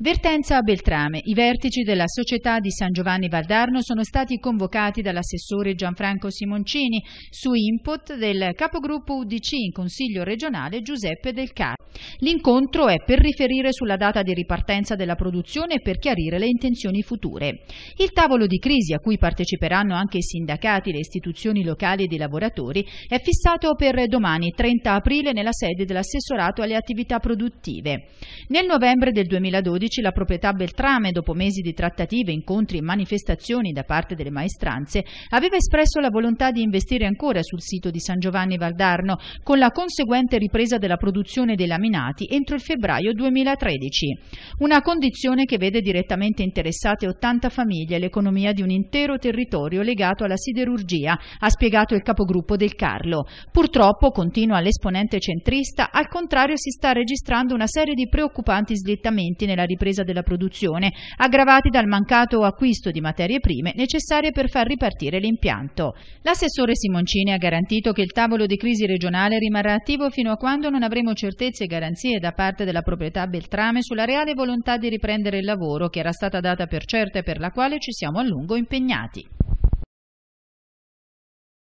Vertenza a Beltrame. I vertici della società di San Giovanni Valdarno sono stati convocati dall'assessore Gianfranco Simoncini su input del capogruppo UDC in Consiglio regionale Giuseppe Del Caro. L'incontro è per riferire sulla data di ripartenza della produzione e per chiarire le intenzioni future. Il tavolo di crisi a cui parteciperanno anche i sindacati, le istituzioni locali ed i lavoratori è fissato per domani 30 aprile nella sede dell'assessorato alle attività produttive. Nel novembre del 2012 2012 la proprietà Beltrame, dopo mesi di trattative, incontri e manifestazioni da parte delle maestranze, aveva espresso la volontà di investire ancora sul sito di San Giovanni Valdarno, con la conseguente ripresa della produzione dei laminati entro il febbraio 2013. Una condizione che vede direttamente interessate 80 famiglie e l'economia di un intero territorio legato alla siderurgia, ha spiegato il capogruppo del Carlo. Purtroppo, continua l'esponente centrista, al contrario si sta registrando una serie di preoccupanti slittamenti nella ripresa ripresa della produzione, aggravati dal mancato acquisto di materie prime necessarie per far ripartire l'impianto. L'assessore Simoncini ha garantito che il tavolo di crisi regionale rimarrà attivo fino a quando non avremo certezze e garanzie da parte della proprietà Beltrame sulla reale volontà di riprendere il lavoro che era stata data per certa e per la quale ci siamo a lungo impegnati.